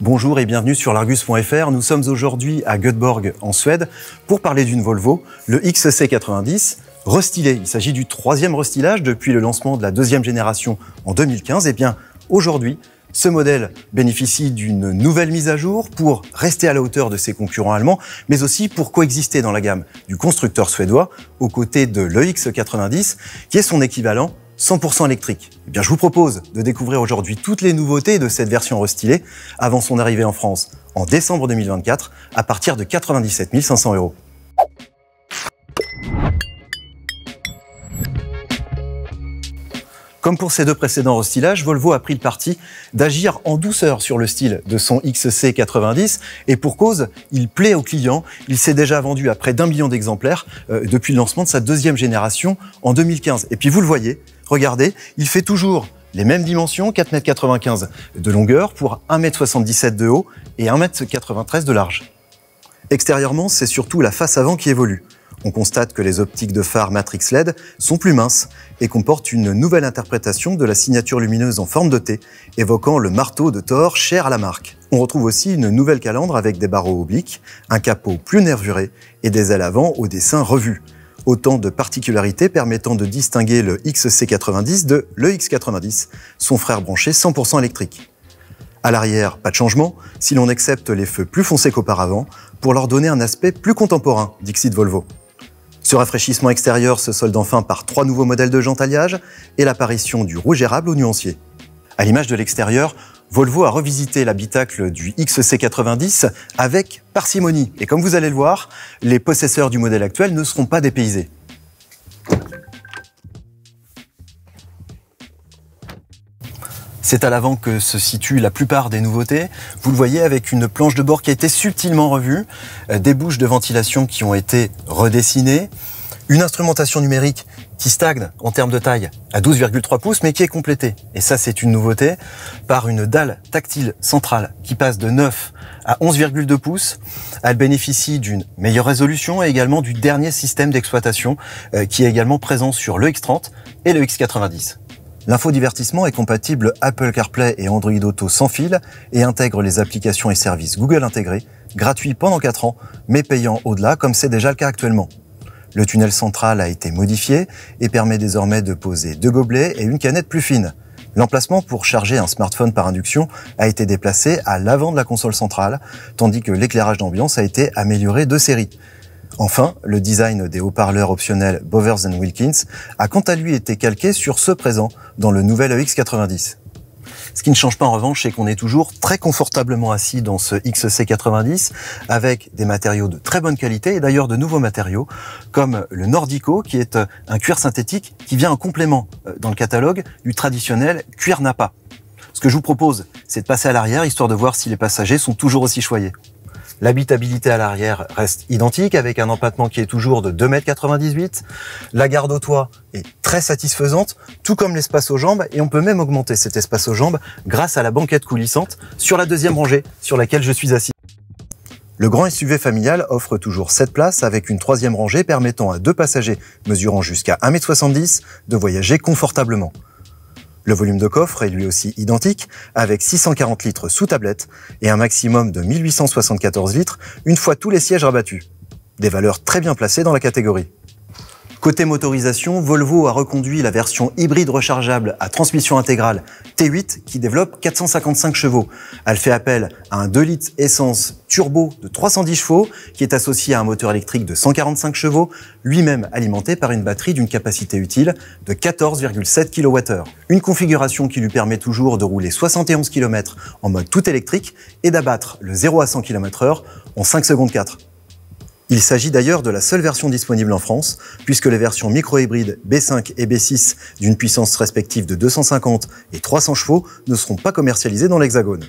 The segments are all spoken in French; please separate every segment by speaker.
Speaker 1: Bonjour et bienvenue sur l'Argus.fr. Nous sommes aujourd'hui à Göteborg, en Suède, pour parler d'une Volvo, le XC90, restylé. Il s'agit du troisième restylage depuis le lancement de la deuxième génération en 2015. Et eh bien, aujourd'hui, ce modèle bénéficie d'une nouvelle mise à jour pour rester à la hauteur de ses concurrents allemands, mais aussi pour coexister dans la gamme du constructeur suédois aux côtés de l'EX90, qui est son équivalent 100% électrique Eh bien, je vous propose de découvrir aujourd'hui toutes les nouveautés de cette version restylée avant son arrivée en France en décembre 2024 à partir de 97 500 euros. Comme pour ses deux précédents restylages, Volvo a pris le parti d'agir en douceur sur le style de son XC90 et pour cause, il plaît aux clients. Il s'est déjà vendu à près d'un million d'exemplaires euh, depuis le lancement de sa deuxième génération en 2015. Et puis vous le voyez, Regardez, il fait toujours les mêmes dimensions, 4,95 m de longueur pour 1,77 m de haut et 1,93 m de large. Extérieurement, c'est surtout la face avant qui évolue. On constate que les optiques de phare Matrix LED sont plus minces et comportent une nouvelle interprétation de la signature lumineuse en forme de T, évoquant le marteau de Thor cher à la marque. On retrouve aussi une nouvelle calandre avec des barreaux obliques, un capot plus nervuré et des ailes avant au dessin revu. Autant de particularités permettant de distinguer le XC90 de le x 90 son frère branché 100% électrique. À l'arrière, pas de changement, si l'on accepte les feux plus foncés qu'auparavant, pour leur donner un aspect plus contemporain, dixit Volvo. Ce rafraîchissement extérieur se solde enfin par trois nouveaux modèles de jantes alliage et l'apparition du rouge érable au nuancier. À l'image de l'extérieur, Volvo a revisité l'habitacle du XC90 avec parcimonie. Et comme vous allez le voir, les possesseurs du modèle actuel ne seront pas dépaysés. C'est à l'avant que se situent la plupart des nouveautés. Vous le voyez avec une planche de bord qui a été subtilement revue, euh, des bouches de ventilation qui ont été redessinées, une instrumentation numérique qui stagne en termes de taille à 12,3 pouces, mais qui est complétée, et ça c'est une nouveauté, par une dalle tactile centrale qui passe de 9 à 11,2 pouces. Elle bénéficie d'une meilleure résolution et également du dernier système d'exploitation euh, qui est également présent sur le X30 et le X90. L'infodivertissement est compatible Apple CarPlay et Android Auto sans fil et intègre les applications et services Google intégrés, gratuits pendant 4 ans, mais payants au-delà comme c'est déjà le cas actuellement. Le tunnel central a été modifié et permet désormais de poser deux gobelets et une canette plus fine. L'emplacement pour charger un smartphone par induction a été déplacé à l'avant de la console centrale, tandis que l'éclairage d'ambiance a été amélioré de série. Enfin, le design des haut-parleurs optionnels Bovers Wilkins a quant à lui été calqué sur ce présent dans le nouvel EX90. Ce qui ne change pas en revanche, c'est qu'on est toujours très confortablement assis dans ce XC90 avec des matériaux de très bonne qualité et d'ailleurs de nouveaux matériaux comme le Nordico qui est euh, un cuir synthétique qui vient en complément euh, dans le catalogue du traditionnel cuir Napa. Ce que je vous propose, c'est de passer à l'arrière histoire de voir si les passagers sont toujours aussi choyés. L'habitabilité à l'arrière reste identique avec un empattement qui est toujours de 2,98 m. La garde au toit est très satisfaisante, tout comme l'espace aux jambes, et on peut même augmenter cet espace aux jambes grâce à la banquette coulissante sur la deuxième rangée sur laquelle je suis assis. Le grand SUV familial offre toujours 7 places avec une troisième rangée permettant à deux passagers mesurant jusqu'à 1m70 de voyager confortablement. Le volume de coffre est lui aussi identique, avec 640 litres sous tablette et un maximum de 1874 litres une fois tous les sièges rabattus. Des valeurs très bien placées dans la catégorie. Côté motorisation, Volvo a reconduit la version hybride rechargeable à transmission intégrale T8 qui développe 455 chevaux. Elle fait appel à un 2 litres essence turbo de 310 chevaux qui est associé à un moteur électrique de 145 chevaux, lui-même alimenté par une batterie d'une capacité utile de 14,7 kWh. Une configuration qui lui permet toujours de rouler 71 km en mode tout électrique et d'abattre le 0 à 100 km/h en 5 secondes 4. Il s'agit d'ailleurs de la seule version disponible en France, puisque les versions micro-hybrides B5 et B6 d'une puissance respective de 250 et 300 chevaux ne seront pas commercialisées dans l'Hexagone.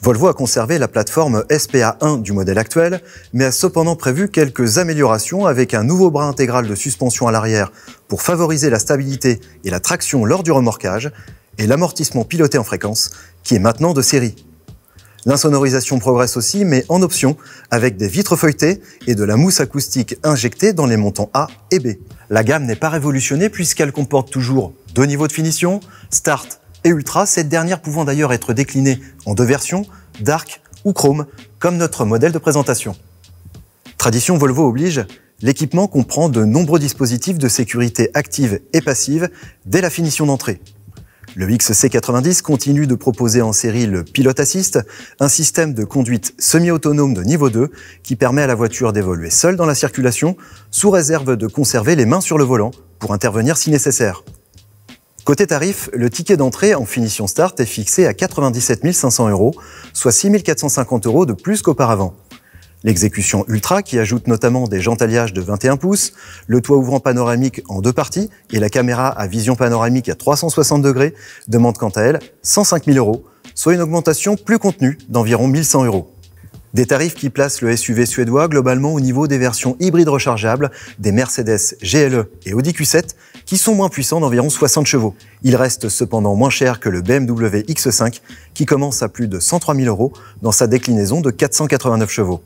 Speaker 1: Volvo a conservé la plateforme SPA1 du modèle actuel, mais a cependant prévu quelques améliorations avec un nouveau bras intégral de suspension à l'arrière pour favoriser la stabilité et la traction lors du remorquage, et l'amortissement piloté en fréquence, qui est maintenant de série. L'insonorisation progresse aussi, mais en option, avec des vitres feuilletées et de la mousse acoustique injectée dans les montants A et B. La gamme n'est pas révolutionnée puisqu'elle comporte toujours deux niveaux de finition, Start et Ultra, cette dernière pouvant d'ailleurs être déclinée en deux versions, Dark ou Chrome, comme notre modèle de présentation. Tradition Volvo oblige, l'équipement comprend de nombreux dispositifs de sécurité active et passive dès la finition d'entrée. Le XC90 continue de proposer en série le Pilot Assist, un système de conduite semi-autonome de niveau 2 qui permet à la voiture d'évoluer seule dans la circulation, sous réserve de conserver les mains sur le volant pour intervenir si nécessaire. Côté tarif, le ticket d'entrée en finition start est fixé à 97 500 euros, soit 6 450 euros de plus qu'auparavant. L'exécution ultra qui ajoute notamment des alliages de 21 pouces, le toit ouvrant panoramique en deux parties et la caméra à vision panoramique à 360 degrés demande quant à elle 105 000 euros, soit une augmentation plus contenue d'environ 1100 euros. Des tarifs qui placent le SUV suédois globalement au niveau des versions hybrides rechargeables des Mercedes GLE et Audi Q7 qui sont moins puissants d'environ 60 chevaux. Il reste cependant moins cher que le BMW X5 qui commence à plus de 103 000 euros dans sa déclinaison de 489 chevaux.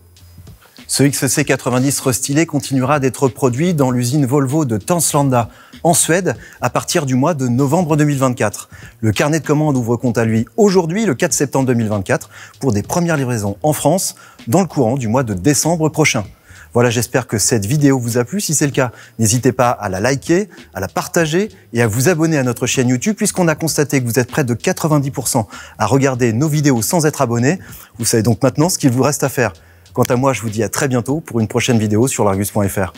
Speaker 1: Ce XC 90 restylé continuera d'être produit dans l'usine Volvo de Tanslanda, en Suède, à partir du mois de novembre 2024. Le carnet de commandes ouvre compte à lui aujourd'hui, le 4 septembre 2024, pour des premières livraisons en France, dans le courant du mois de décembre prochain. Voilà, j'espère que cette vidéo vous a plu. Si c'est le cas, n'hésitez pas à la liker, à la partager et à vous abonner à notre chaîne YouTube puisqu'on a constaté que vous êtes près de 90% à regarder nos vidéos sans être abonné. Vous savez donc maintenant ce qu'il vous reste à faire. Quant à moi, je vous dis à très bientôt pour une prochaine vidéo sur l'Argus.fr.